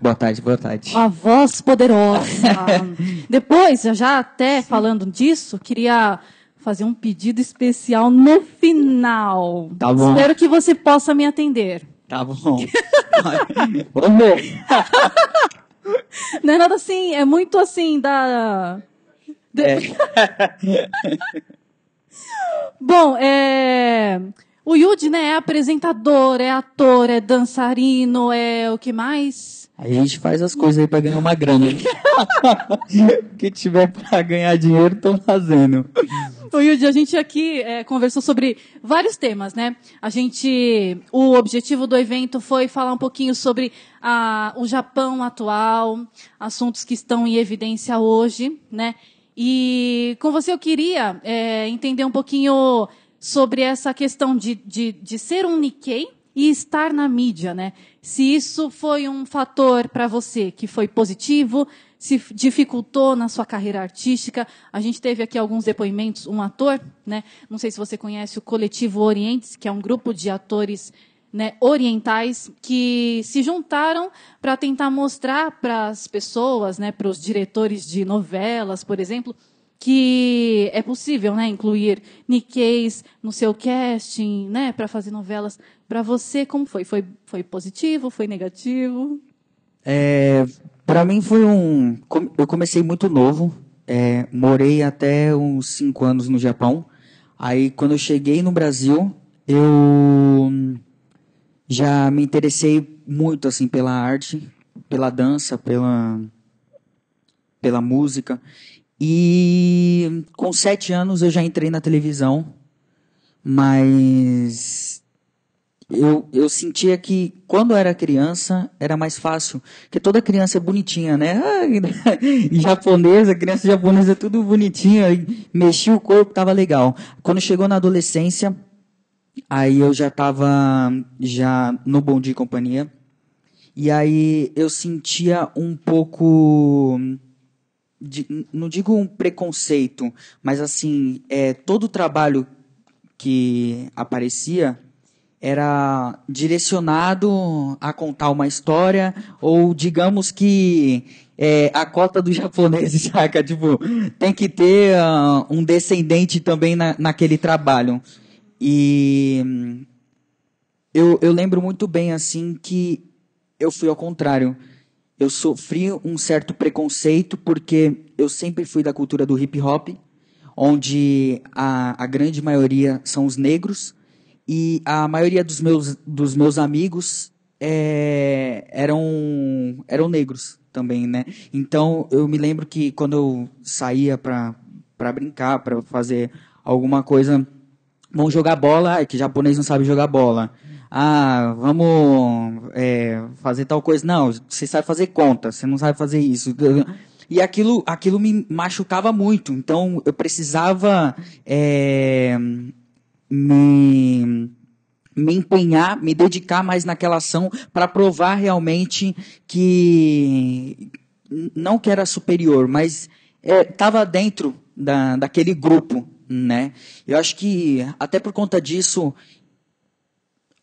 Boa tarde, boa tarde. Uma voz poderosa. Depois, já até falando disso, queria fazer um pedido especial no final. Tá bom. Espero que você possa me atender. Tá bom. Vamos Não é nada assim, é muito assim da. É. bom, é. O Yude né, é apresentador, é ator, é dançarino, é o que mais? Aí a gente faz as coisas aí pra ganhar uma grana. o que tiver pra ganhar dinheiro, tô fazendo. O Yude a gente aqui é, conversou sobre vários temas, né? A gente, o objetivo do evento foi falar um pouquinho sobre a, o Japão atual, assuntos que estão em evidência hoje, né? E com você eu queria é, entender um pouquinho sobre essa questão de, de, de ser um Nikkei e estar na mídia, né? Se isso foi um fator para você que foi positivo, se dificultou na sua carreira artística. A gente teve aqui alguns depoimentos, um ator, né? Não sei se você conhece o Coletivo Orientes, que é um grupo de atores né, orientais que se juntaram para tentar mostrar para as pessoas, né, para os diretores de novelas, por exemplo, que é possível, né, incluir Nikkei's no seu casting, né, para fazer novelas. Para você, como foi? Foi, foi positivo? Foi negativo? É, para mim foi um. Eu comecei muito novo. É, morei até uns 5 anos no Japão. Aí, quando eu cheguei no Brasil, eu já me interessei muito assim pela arte, pela dança, pela pela música. E com sete anos eu já entrei na televisão, mas eu, eu sentia que quando eu era criança era mais fácil, porque toda criança é bonitinha, né? japonesa, criança japonesa é tudo bonitinha, mexia o corpo, tava legal. Quando chegou na adolescência, aí eu já tava já no Bom Dia e Companhia, e aí eu sentia um pouco de, não digo um preconceito, mas assim, é, todo o trabalho que aparecia era direcionado a contar uma história, ou digamos que é, a cota do japonês, saca? Tipo, tem que ter uh, um descendente também na, naquele trabalho. E hum, eu, eu lembro muito bem, assim, que eu fui ao contrário eu sofri um certo preconceito porque eu sempre fui da cultura do hip hop, onde a, a grande maioria são os negros e a maioria dos meus, dos meus amigos é, eram, eram negros também, né? Então eu me lembro que quando eu saía para brincar, para fazer alguma coisa, vão jogar bola, é que japonês não sabe jogar bola ah, vamos é, fazer tal coisa. Não, você sabe fazer conta, você não sabe fazer isso. E aquilo, aquilo me machucava muito. Então eu precisava é, me, me empenhar, me dedicar mais naquela ação para provar realmente que não que era superior, mas estava é, dentro da, daquele grupo, né? Eu acho que até por conta disso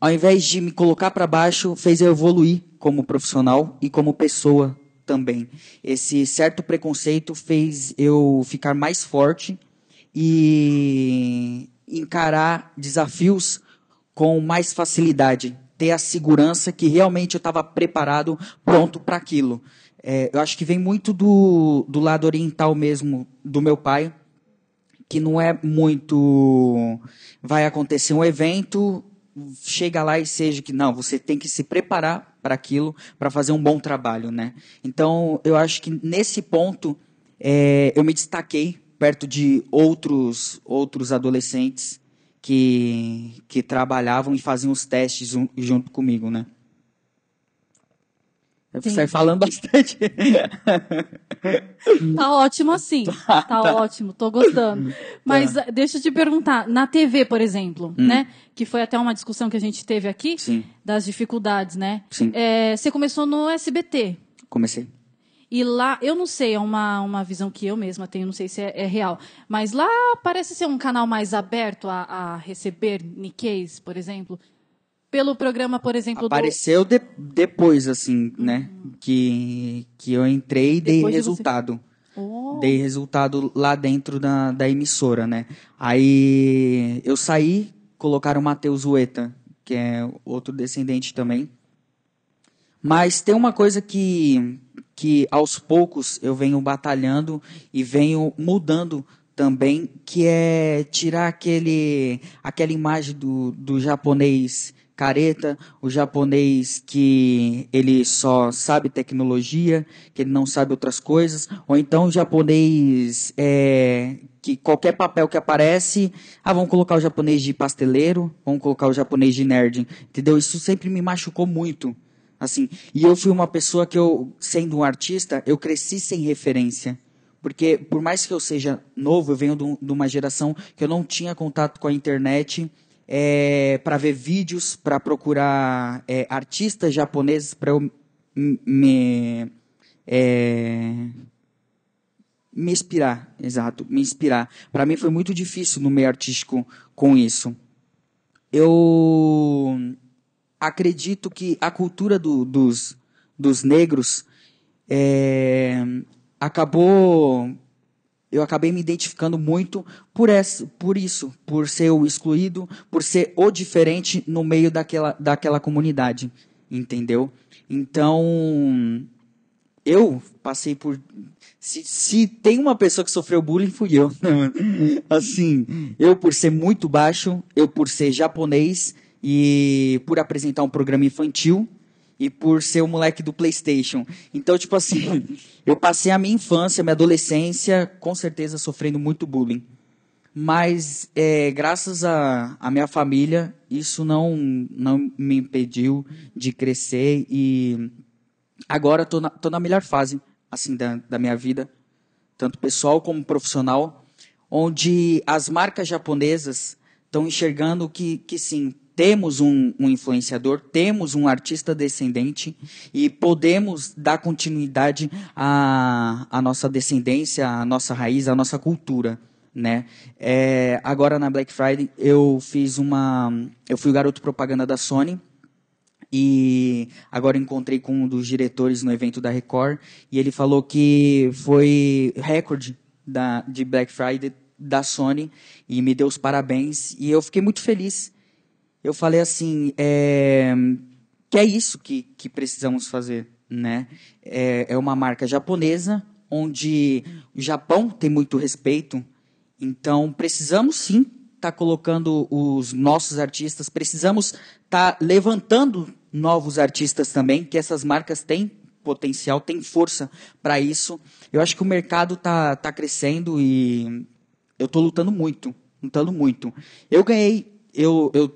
ao invés de me colocar para baixo, fez eu evoluir como profissional e como pessoa também. Esse certo preconceito fez eu ficar mais forte e encarar desafios com mais facilidade, ter a segurança que realmente eu estava preparado, pronto para aquilo. É, eu acho que vem muito do, do lado oriental mesmo do meu pai, que não é muito. Vai acontecer um evento, chega lá e seja que não, você tem que se preparar para aquilo, para fazer um bom trabalho, né? Então, eu acho que nesse ponto é, eu me destaquei perto de outros outros adolescentes que que trabalhavam e faziam os testes junto comigo, né? Sim. Sai falando bastante. tá ótimo assim. Tá, tá, tá. ótimo, tô gostando. Tá. Mas tá. deixa eu te perguntar, na TV, por exemplo, hum. né? Que foi até uma discussão que a gente teve aqui Sim. das dificuldades, né? Sim. É, você começou no SBT. Comecei. E lá, eu não sei, é uma, uma visão que eu mesma tenho, não sei se é, é real. Mas lá parece ser um canal mais aberto a, a receber Nikkeis, por exemplo pelo programa, por exemplo, Apareceu do... de, depois, assim, uhum. né? Que, que eu entrei e dei resultado. você... oh. Dei resultado lá dentro da, da emissora, né? Aí eu saí, colocaram o Matheus Ueta, que é outro descendente também. Mas tem uma coisa que, que aos poucos eu venho batalhando e venho mudando também, que é tirar aquele, aquela imagem do, do japonês careta, o japonês que ele só sabe tecnologia, que ele não sabe outras coisas, ou então o japonês é, que qualquer papel que aparece, ah, vamos colocar o japonês de pasteleiro, vamos colocar o japonês de nerd, entendeu? Isso sempre me machucou muito, assim. E eu fui uma pessoa que eu, sendo um artista, eu cresci sem referência. Porque, por mais que eu seja novo, eu venho de uma geração que eu não tinha contato com a internet, é, para ver vídeos, para procurar é, artistas japoneses para eu me é, me inspirar, exato, me inspirar. Para mim foi muito difícil no meio artístico com isso. Eu acredito que a cultura do, dos, dos negros é, acabou eu acabei me identificando muito por, essa, por isso, por ser o excluído, por ser o diferente no meio daquela, daquela comunidade, entendeu? Então, eu passei por. Se, se tem uma pessoa que sofreu bullying, fui eu. assim, eu por ser muito baixo, eu por ser japonês e por apresentar um programa infantil, e por ser o moleque do PlayStation. Então, tipo assim, eu passei a minha infância, minha adolescência, com certeza sofrendo muito bullying. Mas, é, graças à a, a, minha família, isso não, não me impediu de crescer e agora estou na, tô na melhor fase assim da, da minha vida, tanto pessoal como profissional, onde as marcas japonesas estão enxergando que, que sim, temos um, um, influenciador, temos um artista descendente e podemos dar continuidade à, à nossa descendência, à nossa raiz, à nossa cultura. Né? É, agora na Black Friday eu fiz uma. Eu fui o garoto propaganda da Sony. E agora encontrei com um dos diretores no evento da Record. E ele falou que foi recorde da, de Black Friday da Sony. E me deu os parabéns. E eu fiquei muito feliz eu falei assim, é, que é isso que, que precisamos fazer, né? É, é uma marca japonesa, onde o Japão tem muito respeito, então precisamos sim estar tá colocando os nossos artistas, precisamos estar tá levantando novos artistas também, que essas marcas têm potencial, têm força para isso. Eu acho que o mercado tá, tá crescendo e eu estou lutando muito, lutando muito. Eu ganhei, eu, eu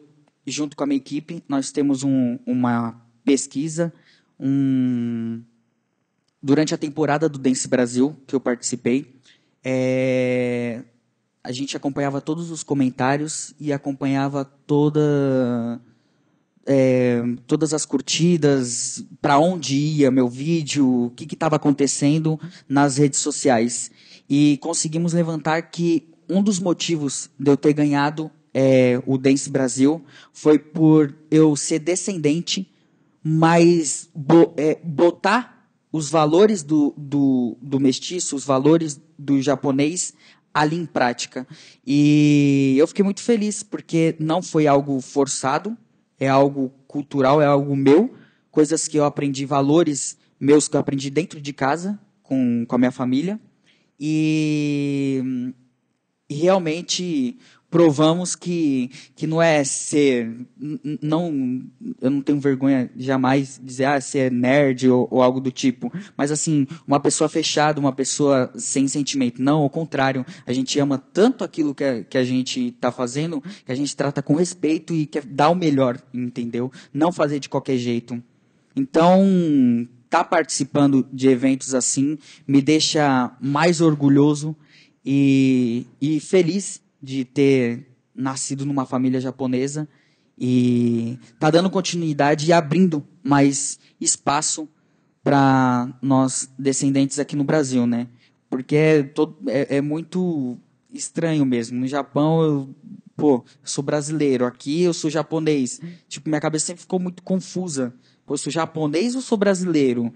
e junto com a minha equipe, nós temos um, uma pesquisa, um... durante a temporada do Dance Brasil, que eu participei, é... a gente acompanhava todos os comentários e acompanhava toda... É, todas as curtidas, para onde ia meu vídeo, o que estava acontecendo nas redes sociais. E conseguimos levantar que um dos motivos de eu ter ganhado é, o Dance Brasil foi por eu ser descendente, mas bo, é, botar os valores do, do, do mestiço, os valores do japonês ali em prática. E eu fiquei muito feliz, porque não foi algo forçado, é algo cultural, é algo meu, coisas que eu aprendi, valores meus que eu aprendi dentro de casa, com, com a minha família. E realmente provamos que, que não é ser. Não, eu não tenho vergonha jamais de dizer ah, ser nerd ou, ou, algo do tipo. Mas assim, uma pessoa fechada, uma pessoa sem sentimento. Não, ao contrário. A gente ama tanto aquilo que a, que a gente está fazendo que a gente trata com respeito e quer dar o melhor, entendeu? Não fazer de qualquer jeito. Então, tá participando de eventos assim me deixa mais orgulhoso e, e feliz de ter nascido numa família japonesa e tá dando continuidade e abrindo mais espaço para nós descendentes aqui no Brasil, né? Porque é, todo, é, é muito estranho mesmo. No Japão, eu, pô, sou brasileiro, aqui eu sou japonês. Tipo, minha cabeça sempre ficou muito confusa eu sou japonês ou sou brasileiro?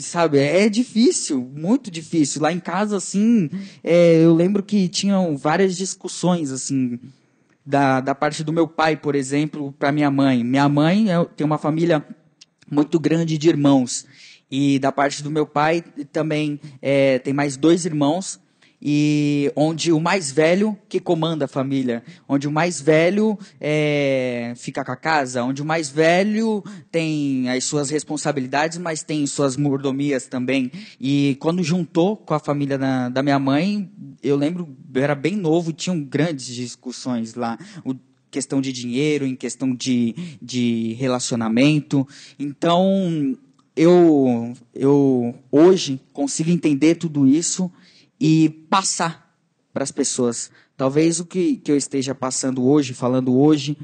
Sabe, é difícil, muito difícil. Lá em casa, assim, é, eu lembro que tinham várias discussões, assim, da, da parte do meu pai, por exemplo, para minha mãe. Minha mãe é, tem uma família muito grande de irmãos. E da parte do meu pai também é, tem mais dois irmãos e onde o mais velho que comanda a família, onde o mais velho é, fica com a casa, onde o mais velho tem as suas responsabilidades, mas tem suas mordomias também. E quando juntou com a família da, da minha mãe, eu lembro, eu era bem novo, tinham grandes discussões lá. O, questão de dinheiro, em questão de, de relacionamento. Então, eu, eu hoje consigo entender tudo isso e passar para as pessoas. Talvez o que, que eu esteja passando hoje, falando hoje,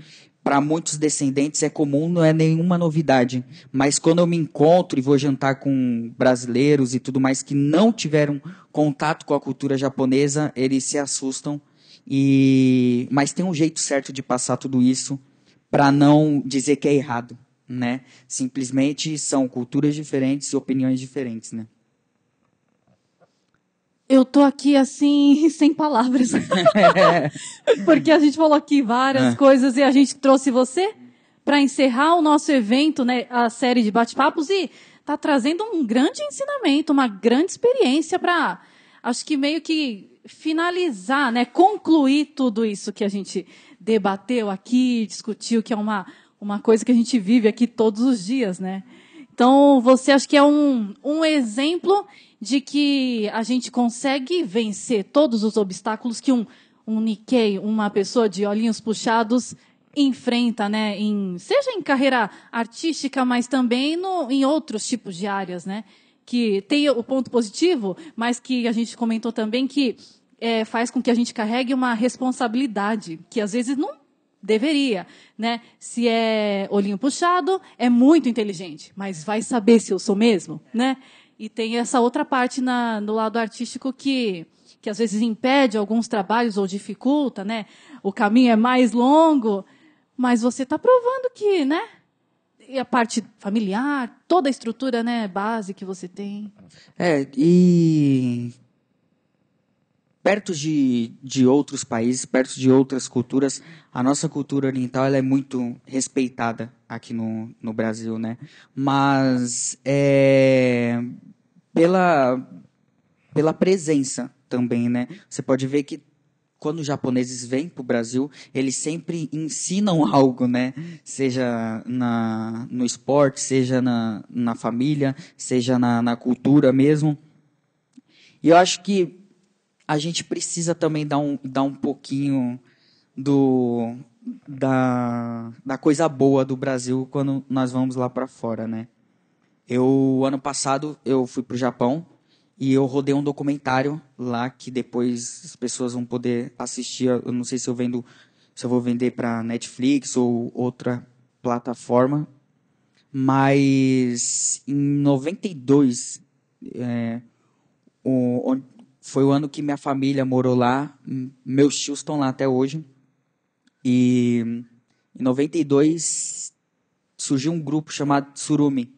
para muitos descendentes é comum, não é nenhuma novidade. Mas quando eu me encontro e vou jantar com brasileiros e tudo mais que não tiveram contato com a cultura japonesa, eles se assustam. E mas tem um jeito certo de passar tudo isso para não dizer que é errado, né? Simplesmente são culturas diferentes e opiniões diferentes, né? Eu tô aqui assim, sem palavras. Porque a gente falou aqui várias é. coisas e a gente trouxe você para encerrar o nosso evento, né, a série de bate-papos e tá trazendo um grande ensinamento, uma grande experiência para acho que meio que finalizar, né, concluir tudo isso que a gente debateu aqui, discutiu, que é uma uma coisa que a gente vive aqui todos os dias, né? Então, você acho que é um, um exemplo de que a gente consegue vencer todos os obstáculos que um, um Nikkei, uma pessoa de olhinhos puxados, enfrenta, né? Em, seja em carreira artística, mas também no, em outros tipos de áreas, né? Que tem o ponto positivo, mas que a gente comentou também que é, faz com que a gente carregue uma responsabilidade que às vezes não deveria, né? Se é olhinho puxado, é muito inteligente, mas vai saber se eu sou mesmo, né? E tem essa outra parte na, no lado artístico que, que às vezes impede alguns trabalhos ou dificulta, né? O caminho é mais longo, mas você está provando que, né? E a parte familiar, toda a estrutura né, base que você tem. É, e perto de, de outros países, perto de outras culturas, a nossa cultura oriental ela é muito respeitada aqui no, no Brasil, né? Mas é, pela, pela presença também, né? Você pode ver que quando os japoneses vêm para o Brasil, eles sempre ensinam algo, né? Seja na, no esporte, seja na, na família, seja na, na cultura mesmo. E eu acho que a gente precisa também dar um, dar um pouquinho do da, da coisa boa do Brasil quando nós vamos lá para fora, né? Eu ano passado eu fui pro Japão e eu rodei um documentário lá que depois as pessoas vão poder assistir. Eu não sei se eu vendo se eu vou vender para Netflix ou outra plataforma, mas em 92 é, o, foi o ano que minha família morou lá, meus tios estão lá até hoje. E em 92 surgiu um grupo chamado Tsurumi,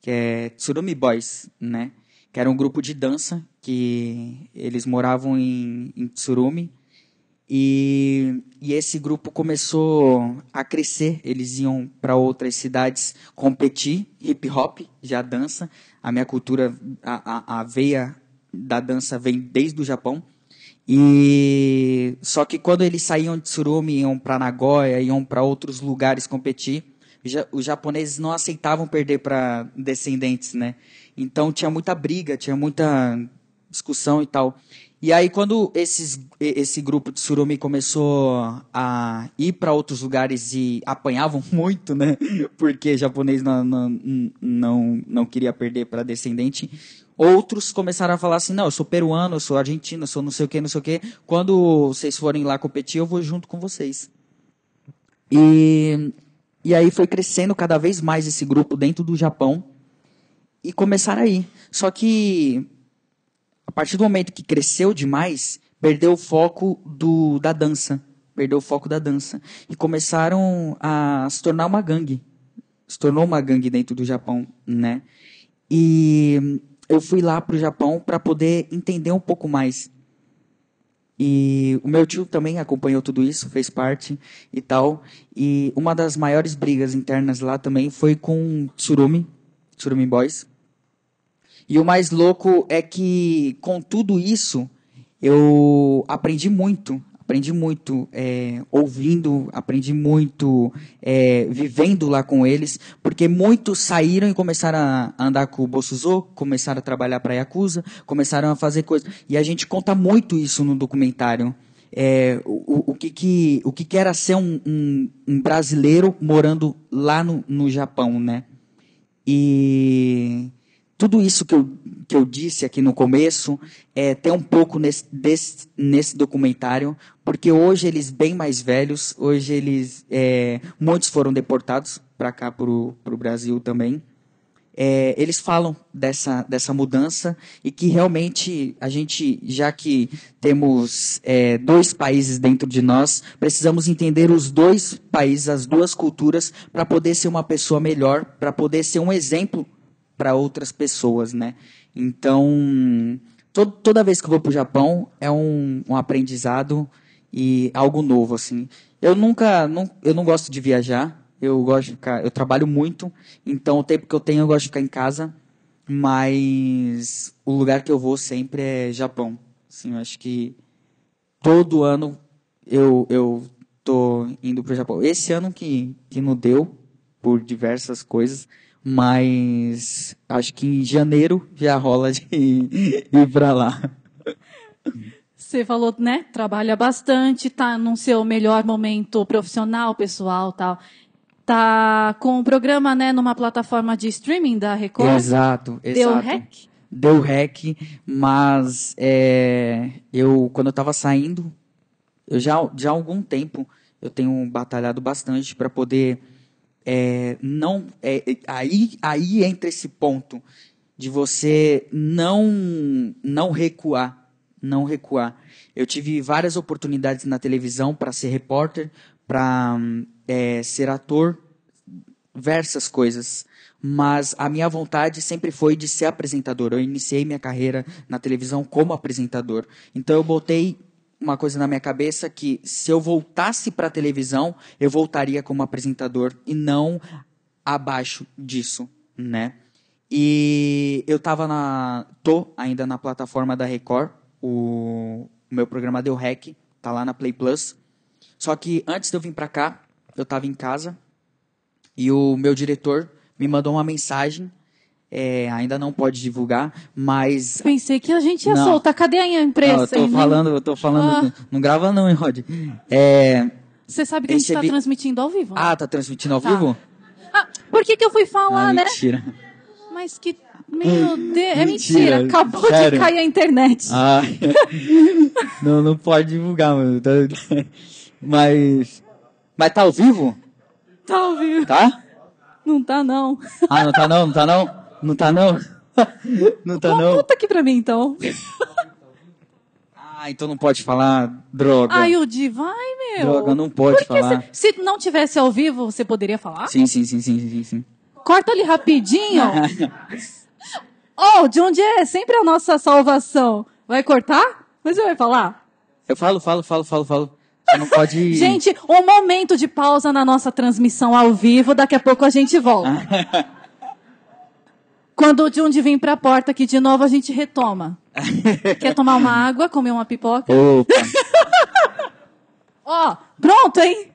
que é Tsurumi Boys, né? Que era um grupo de dança que eles moravam em, em Tsurumi. E, e, esse grupo começou a crescer. Eles iam para outras cidades competir, hip hop, já dança. A minha cultura, a, a, a veia da dança vem desde o Japão. E só que quando eles saíam de Tsurumi, iam para Nagoya, iam para outros lugares competir, os japoneses não aceitavam perder para descendentes, né? Então tinha muita briga, tinha muita discussão e tal. E aí quando esses, esse grupo de Tsurumi começou a ir para outros lugares e apanhavam muito, né? Porque japonês não não não, não queria perder para descendente. Outros começaram a falar assim: não, eu sou peruano, eu sou argentino, eu sou não sei o que, não sei o que. Quando vocês forem lá competir, eu vou junto com vocês. E, e aí foi crescendo cada vez mais esse grupo dentro do Japão e começaram a ir. Só que a partir do momento que cresceu demais, perdeu o foco do, da dança. Perdeu o foco da dança. E começaram a se tornar uma gangue. Se tornou uma gangue dentro do Japão, né? E eu fui lá para o Japão para poder entender um pouco mais. E o meu tio também acompanhou tudo isso, fez parte e tal. E uma das maiores brigas internas lá também foi com Tsurumi, Tsurumi Boys. E o mais louco é que com tudo isso eu aprendi muito aprendi muito é, ouvindo, aprendi muito é, vivendo lá com eles, porque muitos saíram e começaram a andar com o Bolsuzo, começaram a trabalhar para a Yakuza, começaram a fazer coisas. E a gente conta muito isso no documentário. É, o, o, que que, o que, que era ser um, um, um brasileiro morando lá no, no Japão, né? E tudo isso que eu, que eu disse aqui no começo é, tem um pouco nesse, desse, nesse documentário, porque hoje eles bem mais velhos, hoje eles é, muitos foram deportados para cá para o Brasil também. É, eles falam dessa, dessa mudança e que realmente a gente, já que temos é, dois países dentro de nós, precisamos entender os dois países, as duas culturas, para poder ser uma pessoa melhor, para poder ser um exemplo para outras pessoas, né? Então, to toda vez que eu vou para o Japão é um, um, aprendizado e algo novo, assim. Eu nunca, não, eu não gosto de viajar. Eu gosto de ficar, eu trabalho muito, então o tempo que eu tenho eu gosto de ficar em casa. Mas o lugar que eu vou sempre é Japão. Sim, acho que todo ano eu, eu tô indo para o Japão. Esse ano que, que não deu, por diversas coisas, mas acho que em janeiro já rola de ir para lá. Você falou, né? Trabalha bastante, tá no seu melhor momento profissional, pessoal, tal. Tá com o programa, né, numa plataforma de streaming da Record. Exato, exato. Deu hack? Deu hack, mas é, eu quando eu estava saindo, eu já já há algum tempo eu tenho batalhado bastante para poder é, não é, aí, aí entra esse ponto de você não não recuar, não recuar. Eu tive várias oportunidades na televisão para ser repórter, para é, ser ator, diversas coisas. Mas a minha vontade sempre foi de ser apresentador. Eu iniciei minha carreira na televisão como apresentador. Então eu botei uma coisa na minha cabeça que se eu voltasse para a televisão, eu voltaria como apresentador e não abaixo disso, né? E eu tava na tô ainda na plataforma da Record, o, o meu programa deu hack, tá lá na Play Plus. Só que antes de eu vir para cá, eu tava em casa e o meu diretor me mandou uma mensagem é, ainda não pode divulgar, mas. Pensei que a gente ia não. soltar. Cadê a imprensa? Não, eu tô falando, eu tô falando. Ah. Não grava, não, hein, Rod? É. Você sabe que Recebi... a gente tá transmitindo ao vivo? Ah, tá transmitindo ao tá. vivo? Ah, por que, que eu fui falar, ah, né? Mentira. Mas que. Meu Deus, é mentira, mentira. acabou Sério? de cair a internet. Ah, não, não pode divulgar, mano. Mas. Mas tá ao vivo? Tá ao vivo. Tá? Não tá, não. Ah, não tá, não? Não tá, não? Não tá, não? Não tá, então, não? Conta aqui pra mim, então. Ah, então não pode falar droga. Ai, o Di, vai, meu. Droga, não pode falar. Se, se não tivesse ao vivo, você poderia falar? Sim, sim, sim, sim, sim, sim. Corta ali rapidinho. oh, de onde é? Sempre a nossa salvação. Vai cortar? Mas você vai falar? Eu falo, falo, falo, falo, falo. Você não pode. gente, um momento de pausa na nossa transmissão ao vivo. Daqui a pouco a gente volta. Quando o Jundi vem pra porta aqui de novo, a gente retoma. Quer tomar uma água, comer uma pipoca? Ó, pronto, hein?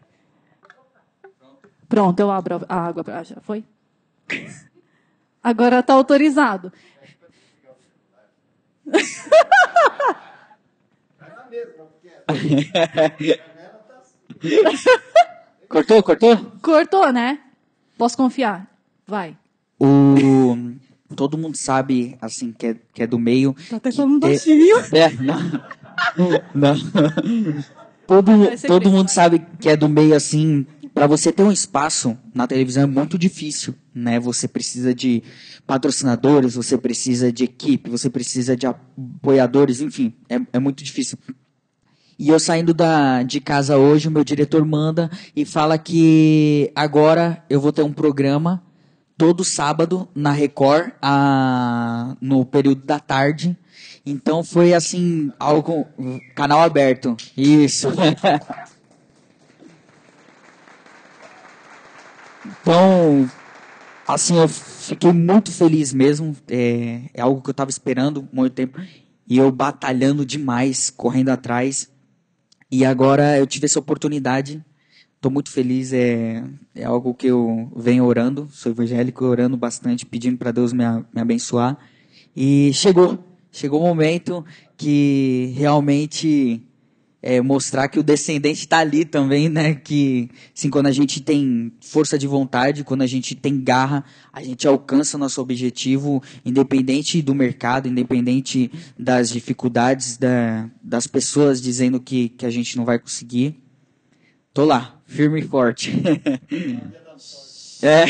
Pronto, eu abro a água. Ah, já foi? Agora tá autorizado. cortou, cortou? Cortou, né? Posso confiar. Vai. O todo mundo sabe, assim, que é, que é do meio. Tá até falando é, baixinho. É, não. não. todo, todo mundo sabe que é do meio, assim, para você ter um espaço na televisão é muito difícil, né? Você precisa de patrocinadores, você precisa de equipe, você precisa de apoiadores, enfim, é, é muito difícil. E eu saindo da, de casa hoje, o meu diretor manda e fala que agora eu vou ter um programa todo sábado na Record, a, no período da tarde. Então foi assim, algo. Canal aberto. Isso. então, assim, eu fiquei muito feliz mesmo. É, é algo que eu estava esperando muito tempo. E eu batalhando demais, correndo atrás. E agora eu tive essa oportunidade Estou muito feliz, é, é algo que eu venho orando, sou evangélico, orando bastante, pedindo para Deus me, a, me abençoar. E chegou, chegou o momento que realmente é, mostrar que o descendente está ali também, né? Que, assim, quando a gente tem força de vontade, quando a gente tem garra, a gente alcança o nosso objetivo, independente do mercado, independente das dificuldades da, das pessoas dizendo que, que a gente não vai conseguir. Tô lá, Firme e forte. é.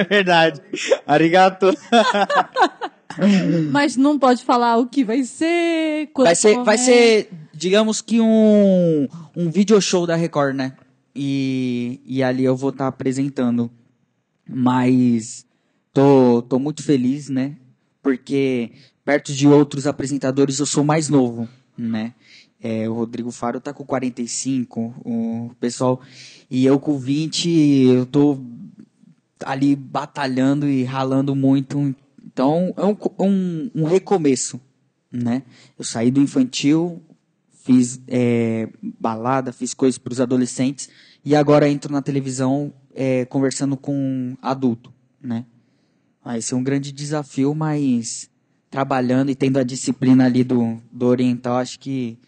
é verdade. Arigato. Mas não pode falar o que vai ser. Vai ser, vai ser, digamos que um, um video show da Record, né? E, e ali eu vou estar tá apresentando. Mas tô, tô muito feliz, né? Porque perto de outros apresentadores eu sou mais novo, né? É, o Rodrigo Faro tá com 45, o pessoal. E eu com 20, eu tô ali batalhando e ralando muito. Então, é um, é um, um recomeço, né? Eu saí do infantil, fiz é, balada, fiz coisas para os adolescentes. E agora entro na televisão é, conversando com adulto, né? Vai ah, ser é um grande desafio, mas trabalhando e tendo a disciplina ali do, do oriental, acho que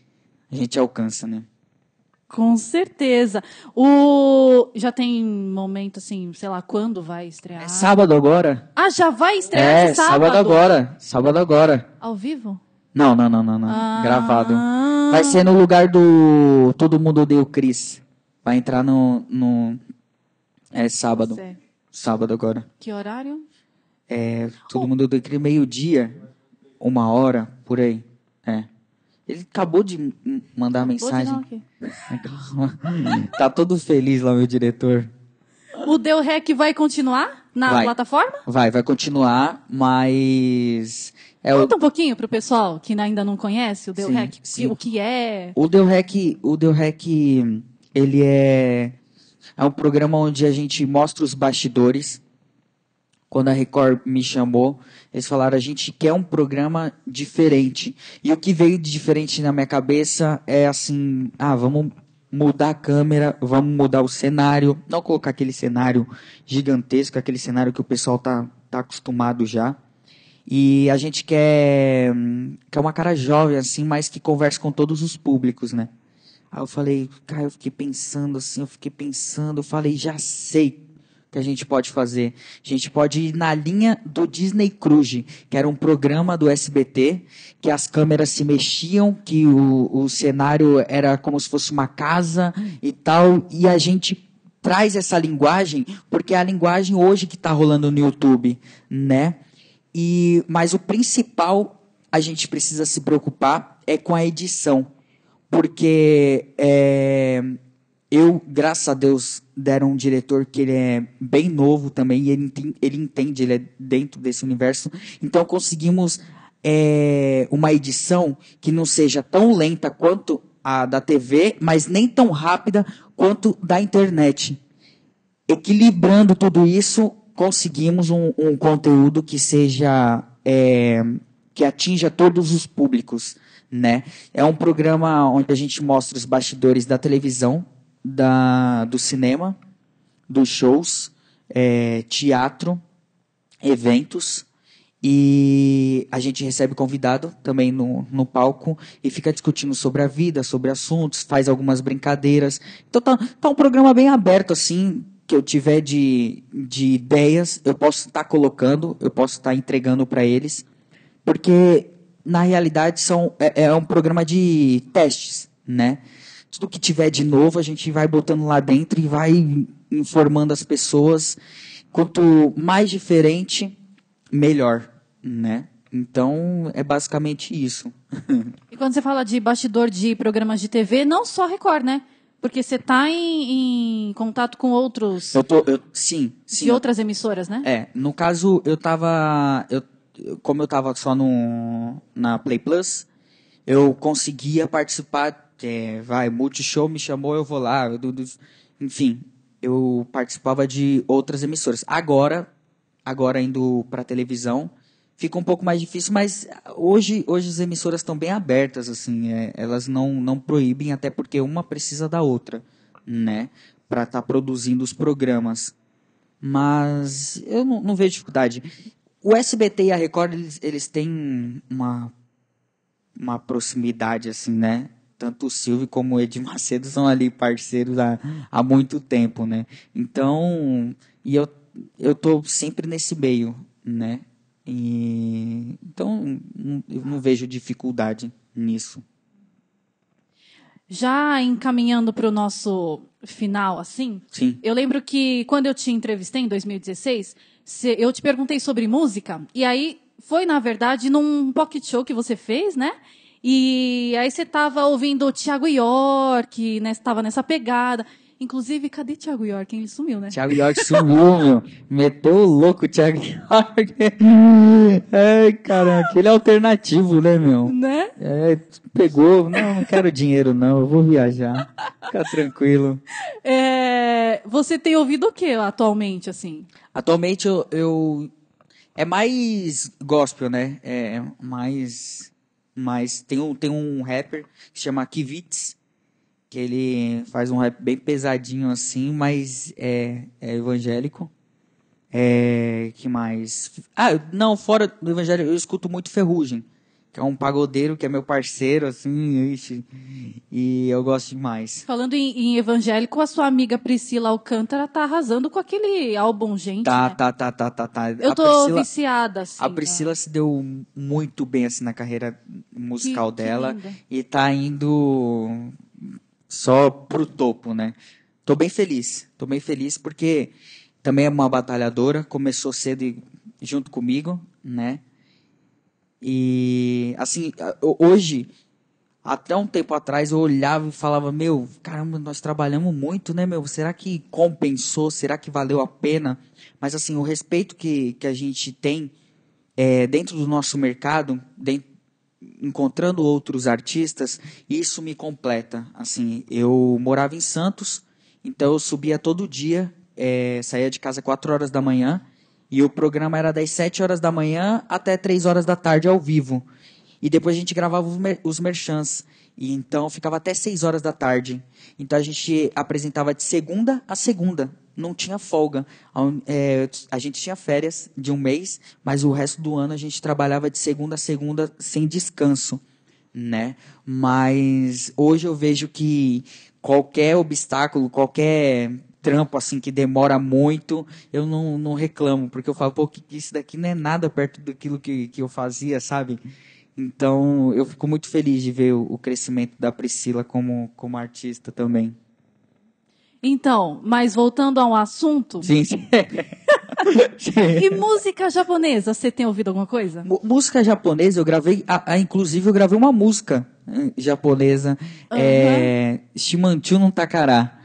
a gente alcança, né? Com certeza. O já tem momento assim, sei lá quando vai estrear. É sábado agora. Ah, já vai estrear é, sábado. sábado agora. Sábado agora. Ao vivo? Não, não, não, não, não. Ah. Gravado. Vai ser no lugar do Todo Mundo Odeia o Cris. Vai entrar no no é sábado. Você. Sábado agora. Que horário? É, todo oh. mundo odeia o Cris meio-dia, uma hora por aí. É. Ele acabou de mandar acabou mensagem. De tá todo feliz lá, meu diretor. O Deu Rec vai continuar na vai. plataforma? Vai, vai continuar, mas. É Conta o... um pouquinho pro pessoal que ainda não conhece o Deu sim, Rec, sim. o que é. O Deu Rec, o Deu Rec, ele é. É um programa onde a gente mostra os bastidores quando a Record me chamou, eles falaram: a gente quer um programa diferente. E o que veio de diferente na minha cabeça é assim: ah, vamos mudar a câmera, vamos mudar o cenário, não colocar aquele cenário gigantesco, aquele cenário que o pessoal tá, tá acostumado já. E a gente quer, quer uma cara jovem, assim, mas que converse com todos os públicos, né? Aí eu falei, cara, eu fiquei pensando assim, eu fiquei pensando, eu falei, já sei, que a gente pode fazer. A gente pode ir na linha do Disney Cruise, que era um programa do SBT, que as câmeras se mexiam, que o, o cenário era como se fosse uma casa e tal, e a gente traz essa linguagem, porque é a linguagem hoje que está rolando no YouTube, né? E, mas o principal a gente precisa se preocupar é com a edição, porque é, eu, graças a Deus, deram um diretor que ele é bem novo também, e ele, entende, ele entende, ele é dentro desse universo. Então conseguimos é, uma edição que não seja tão lenta quanto a da TV, mas nem tão rápida quanto da internet. Equilibrando tudo isso, conseguimos um, um conteúdo que seja é, que atinja todos os públicos, né? É um programa onde a gente mostra os bastidores da televisão, da, do cinema, dos shows, é, teatro, eventos. E a gente recebe convidado também no, no palco e fica discutindo sobre a vida, sobre assuntos, faz algumas brincadeiras. Então tá, tá um programa bem aberto, assim, que eu tiver de, de ideias, eu posso estar tá colocando, eu posso estar tá entregando para eles. Porque, na realidade, são, é, é um programa de testes, né? tudo que tiver de novo a gente vai botando lá dentro e vai informando as pessoas. Quanto mais diferente, melhor, né? Então, é basicamente isso. e quando você fala de bastidor de programas de TV, não só Record, né? Porque você está em, em, contato com outros. Eu tô, eu, sim, sim. De outras emissoras, né? É. No caso, eu estava, Eu, como eu estava só no, na Play Plus, eu conseguia participar que é, vai, Multishow me chamou, eu vou lá. Do, do, enfim, eu participava de outras emissoras. Agora, agora indo para televisão, fica um pouco mais difícil, mas hoje, hoje as emissoras estão bem abertas, assim, é, elas não, não proíbem, até porque uma precisa da outra, né? Para estar tá produzindo os programas. Mas eu não, não, vejo dificuldade. O SBT e a Record, eles, eles têm uma, uma proximidade, assim, né? tanto o Silvio como o Ed Macedo são ali parceiros há, há muito tempo, né? Então, e eu, eu tô sempre nesse meio, né? E, então, eu não vejo dificuldade nisso. Já encaminhando para o nosso final, assim, Sim. eu lembro que quando eu te entrevistei em 2016, eu te perguntei sobre música, e aí foi, na verdade, num pocket show que você fez, né? E aí você tava ouvindo o Thiago York, né? Você tava nessa pegada. Inclusive, cadê Thiago York? Ele sumiu, né? Thiago York sumiu, meu. Meteu o louco, Thiago York. Ai, caramba, aquele é alternativo, né, meu? Né? É, pegou. Não, não quero dinheiro, não. Eu vou viajar. Fica tranquilo. É, você tem ouvido o que atualmente, assim? Atualmente, eu, eu... É mais gospel, né? É, é mais mas tem um, tem um rapper que se chama Kivitz, que ele faz um rap bem pesadinho assim, mas é, é evangélico. É, que mais? Ah, não, fora do evangelho, eu escuto muito Ferrugem que é um pagodeiro que é meu parceiro, assim, ixi, e eu gosto demais. Falando em, em, evangélico, a sua amiga Priscila Alcântara tá arrasando com aquele álbum, gente. Tá, né? tá, tá, tá, tá, tá. Eu a tô Priscila, viciada, assim. A Priscila né? se deu muito bem, assim, na carreira musical que, dela que e tá indo só pro topo, né? Tô bem feliz, tô bem feliz porque também é uma batalhadora, começou cedo junto comigo, né? E assim, hoje, até um tempo atrás, eu olhava e falava, meu, caramba, nós trabalhamos muito, né, meu? Será que compensou? Será que valeu a pena? Mas assim, o respeito que, que a gente tem é, dentro do nosso mercado, dentro, encontrando outros artistas, isso me completa. Assim, eu morava em Santos, então eu subia todo dia, é, saía de casa 4 horas da manhã e o programa era das 7 horas da manhã até 3 horas da tarde ao vivo. E depois a gente gravava os, mer merchans. E então ficava até 6 horas da tarde. Então a gente apresentava de segunda a segunda. Não tinha folga. A, é, a gente tinha férias de um mês, mas o resto do ano a gente trabalhava de segunda a segunda sem descanso. Né? Mas hoje eu vejo que qualquer obstáculo, qualquer trampo assim que demora muito, eu não, não reclamo, porque eu falo, pô, que, que isso daqui não é nada perto daquilo que, que eu fazia, sabe? Então, eu fico muito feliz de ver o, o crescimento da Priscila como, como artista também. Então, mas voltando ao assunto. Sim, sim. e música japonesa, você tem ouvido alguma coisa? M música japonesa, eu gravei, a, a, inclusive eu gravei uma música né, japonesa, uhum. é, no Takara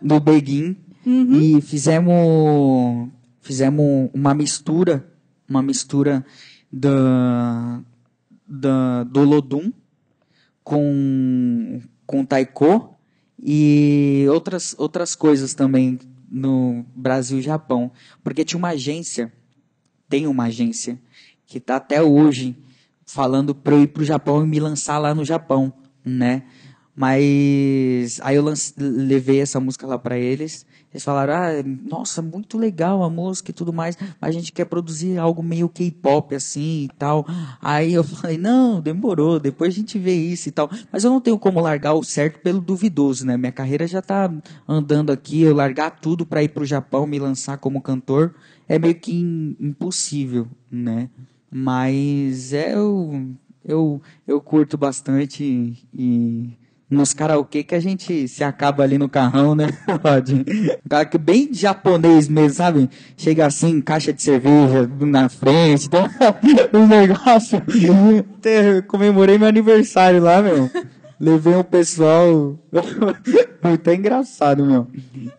do Beguin uhum. e fizemos fizemos uma mistura, uma mistura da, da do Lodum com com taiko e outras outras coisas também no Brasil e Japão, porque tinha uma agência, tem uma agência que está até hoje falando para eu ir para o Japão e me lançar lá no Japão, né? Mas aí eu lance, levei essa música lá para eles. Eles falaram: ah, nossa, muito legal a música e tudo mais, mas a gente quer produzir algo meio K-pop assim e tal. Aí eu falei: não, demorou, depois a gente vê isso e tal. Mas eu não tenho como largar o certo pelo duvidoso, né? Minha carreira já tá andando aqui, eu largar tudo para ir pro Japão, me lançar como cantor, é meio que impossível, né? Mas é, eu, eu, eu curto bastante e nos karaokê que a gente se acaba ali no carrão, né, Rod? cara que bem japonês mesmo, sabe? Chega assim, caixa de cerveja na frente, tá? um negócio. Comemorei meu aniversário lá, meu. Levei um pessoal muito engraçado, meu.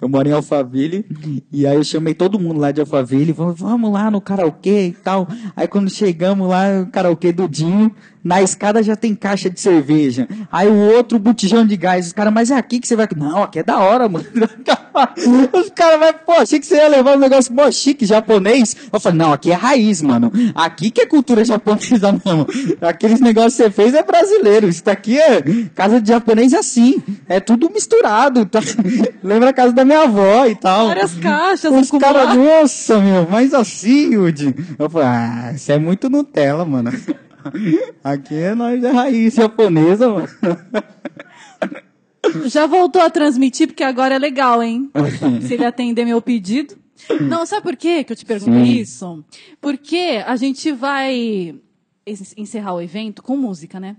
Eu moro em Alphaville e aí eu chamei todo mundo lá de Alphaville. Falei, vamos lá no karaokê e tal. Aí quando chegamos lá, o karaokê do Dinho, na escada já tem caixa de cerveja. Aí o outro botijão de gás. Os caras, mas é aqui que você vai. Não, aqui é da hora, mano. Os caras vai, pô, achei que você ia levar um negócio mó chique japonês. Eu falei, não, aqui é raiz, mano. Aqui que é cultura japonesa mano Aqueles negócios que você fez é brasileiro. Isso daqui é casa de japonês assim. É tudo misturado. Tá? Lembra a casa da minha avó e tal. Várias caixas, Os caras, nossa, meu, mas assim, Yud. Eu falei, ah, isso é muito Nutella, mano. Aqui é nós é raiz japonesa, mano. Já voltou a transmitir, porque agora é legal, hein? Se ele atender meu pedido. Não, sabe por quê que eu te pergunto Sim. isso? Porque a gente vai encerrar o evento com música, né?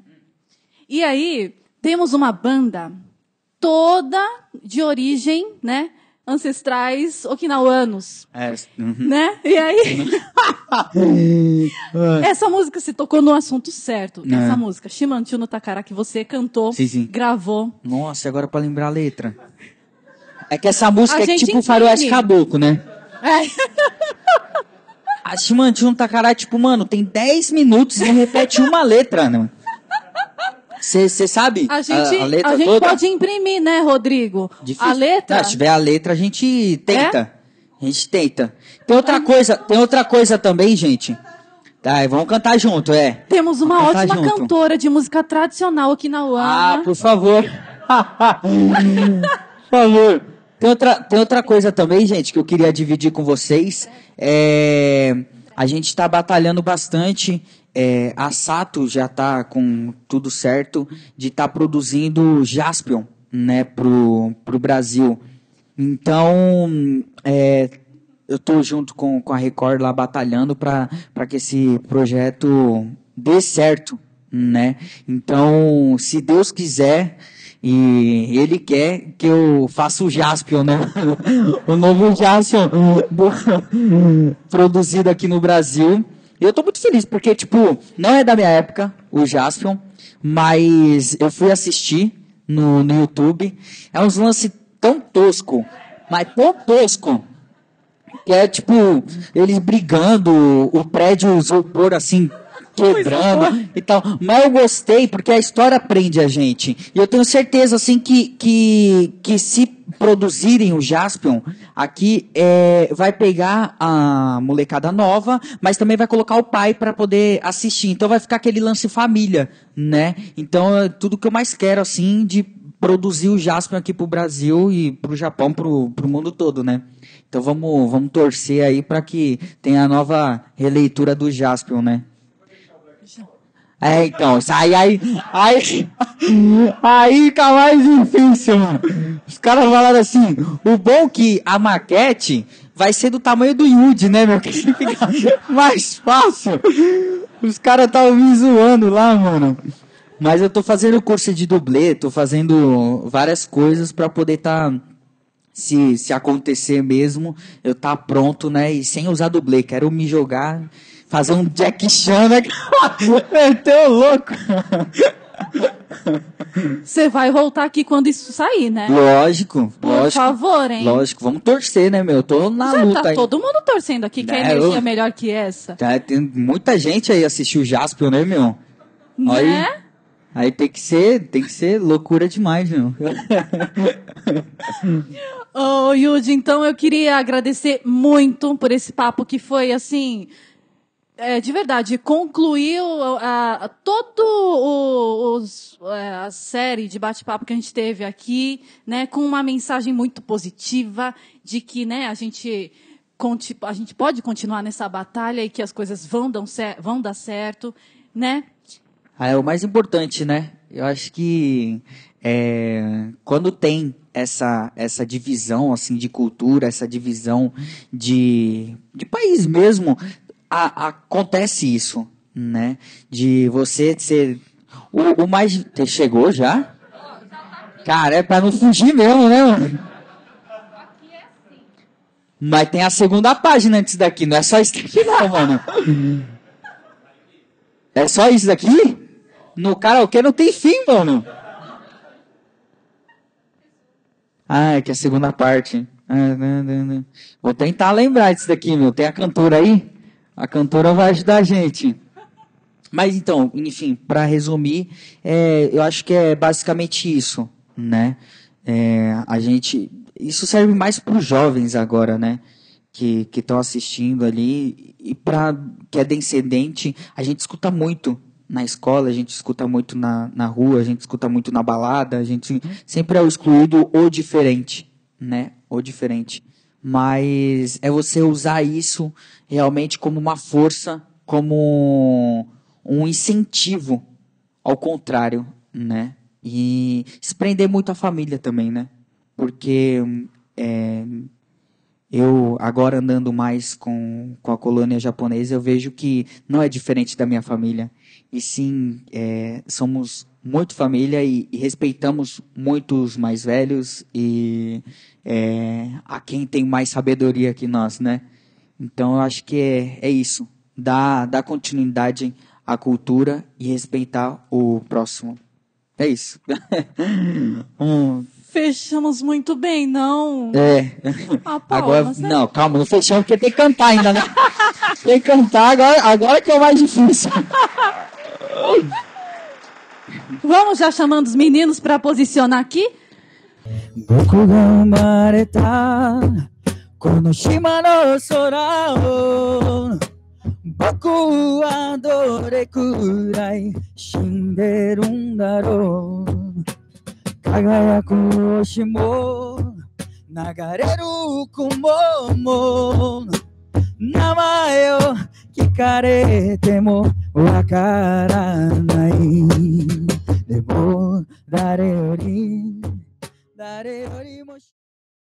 E aí, temos uma banda toda de origem, né? Ancestrais okinawanos. É. Uhum. Né? E aí. essa música se tocou no assunto certo. É. Essa música, Shimanchu no Takara, que você cantou, sim, sim. gravou. Nossa, agora pra lembrar a letra. É que essa música a é tipo entende. faroeste caboclo, né? É. A Shimanchu no Takara, é tipo, mano, tem 10 minutos e repete uma letra, né? Você sabe? A gente, a, a letra a gente toda? pode imprimir, né, Rodrigo? Difícil. A letra. Não, se tiver a letra, a gente tenta. É? A gente tenta. Tem outra tá. coisa, tem outra coisa também, gente. Tá, vamos cantar junto, é. Temos uma ótima cantora de música tradicional aqui na UAM. Ah, por favor. por favor. Tem outra, tem outra coisa também, gente, que eu queria dividir com vocês. É, a gente está batalhando bastante é, a Sato já está com tudo certo de estar tá produzindo Jaspion né, para o Brasil. Então, é, eu estou junto com, com a Record lá batalhando para que esse projeto dê certo. Né? Então, se Deus quiser, e ele quer que eu faça o Jaspion, né? o novo Jaspion produzido aqui no Brasil. E eu tô muito feliz, porque, tipo, não é da minha época, o Jaspion, mas eu fui assistir no, no YouTube. É uns lance tão tosco, mas tão tosco, que é tipo, eles brigando, o prédio por, assim, quebrando é. e tal. Mas eu gostei porque a história prende a gente. E eu tenho certeza, assim, que, que, que se produzirem o Jaspion aqui, é, vai pegar a molecada nova, mas também vai colocar o pai para poder assistir. Então vai ficar aquele lance família, né? Então é tudo que eu mais quero, assim, de produzir o Jaspion aqui pro Brasil e pro Japão, pro, pro mundo todo, né? Então vamos, vamos torcer aí para que tenha a nova releitura do Jaspion, né? É, então, isso aí, aí, aí, aí fica mais difícil, mano. Os caras falaram assim, o bom que a maquete vai ser do tamanho do Yud, né, meu? Que fica mais fácil. Os caras estavam me zoando lá, mano. Mas eu tô fazendo curso de dublê, tô fazendo várias coisas para poder estar tá se, se acontecer mesmo, eu tá pronto, né? E sem usar dublê, quero me jogar, fazer um Jack Chan, né? Meteu é louco! Você vai voltar aqui quando isso sair, né? Lógico, Por lógico, favor, hein? Lógico, vamos torcer, né, meu? Eu tô na Já tá luta. Tá aí. todo mundo torcendo aqui, que é, a né, energia eu... É melhor que essa. Tá, tem muita gente aí assistiu o Jasper, né, meu? Né? Aí... Aí tem que ser, tem que ser loucura demais, viu? Ô, oh, Yudi, então eu queria agradecer muito por esse papo que foi assim. É, de verdade, concluiu a, a todo os, é, a série de bate-papo que a gente teve aqui, né, com uma mensagem muito positiva de que, né, a gente a gente pode continuar nessa batalha e que as coisas vão, vão dar certo, né? Ah, é o mais importante, né? Eu acho que é, quando tem essa, essa divisão assim de cultura, essa divisão de, de país mesmo, a, a, acontece isso, né? De você ser o, o mais. Chegou já? Cara, é para não fugir mesmo, né, Mas tem a segunda página antes daqui, não é só isso daqui não, mano. É só isso daqui? No karaokê não tem fim, mano. Ah, é que é a segunda parte. Ah, Vou tentar lembrar disso daqui, meu. Tem a cantora aí? A cantora vai ajudar a gente. Mas então, enfim, para resumir, é, eu acho que é basicamente isso, né? É, a gente, isso serve mais para os jovens agora, né? Que estão assistindo ali e para que é descendente, a gente escuta muito na escola, a gente escuta muito na, na rua, a gente escuta muito na balada, a gente sempre é o excluído ou diferente, né? Ou diferente. Mas é você usar isso realmente como uma força, como um incentivo, ao contrário, né? E se prender muito à família também, né? Porque hum, é, eu, agora andando mais com, com a colônia japonesa, eu vejo que não é diferente da minha família. E sim, é, somos muito família e, e, respeitamos muito os mais velhos e é, a quem tem mais sabedoria que nós, né? Então, eu acho que é, é isso. Dar, dar continuidade à cultura e respeitar o próximo. É isso. um, Fechamos muito bem, não? É. Ah, agora, não, calma, não fechamos porque tem que cantar ainda, né? tem que cantar agora, agora que é o mais difícil. Vamos já chamando os meninos para posicionar aqui? Boku ga umareta この島の空を僕はどれくらい死んでるんだろう輝く星も流れる雲も名前を聞かれてもわからないでも誰より誰よりも